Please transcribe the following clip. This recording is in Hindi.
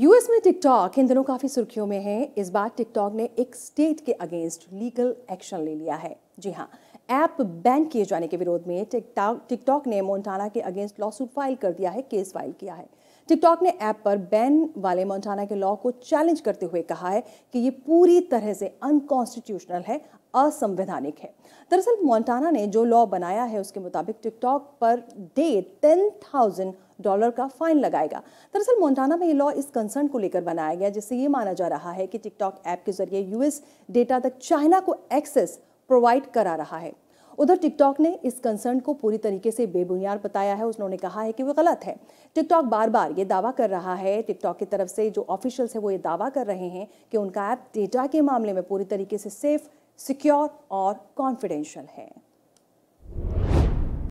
यूएस में टिकटॉक इन दिनों काफ़ी सुर्खियों में है इस बार टिकटॉक ने एक स्टेट के अगेंस्ट लीगल एक्शन ले लिया है जी हाँ ऐप बैन किए जाने के विरोध में टिकटॉक टिकटॉक ने मोन्टाना के अगेंस्ट लॉसूट फाइल कर दिया है केस फाइल किया है टिकटॉक ने ऐप पर बैन वाले मोन्टाना के लॉ को चैलेंज करते हुए कहा है कि ये पूरी तरह से अनकॉन्स्टिट्यूशनल है असंवैधानिक है दरअसल मोन्टाना ने जो लॉ बनाया है उसके मुताबिक टिकटॉक पर डे टेन थाउजेंड डॉलर का फाइन लगाएगा दरअसल मोन्टाना में ये लॉ इस कंसर्न को लेकर बनाया गया जिससे ये माना जा रहा है कि टिकटॉक ऐप के जरिए यूएस डेटा तक चाइना को एक्सेस प्रोवाइड करा रहा है उधर टिकटॉक ने इस कंसर्न को पूरी तरीके से बेबुनियाद बताया है उन्होंने कहा है कि वो गलत है टिकटॉक बार बार ये दावा कर रहा है टिकटॉक की तरफ से जो ऑफिशियल्स है वो ये दावा कर रहे हैं कि उनका ऐप डेटा के मामले में पूरी तरीके से सेफ सिक्योर और कॉन्फिडेंशियल है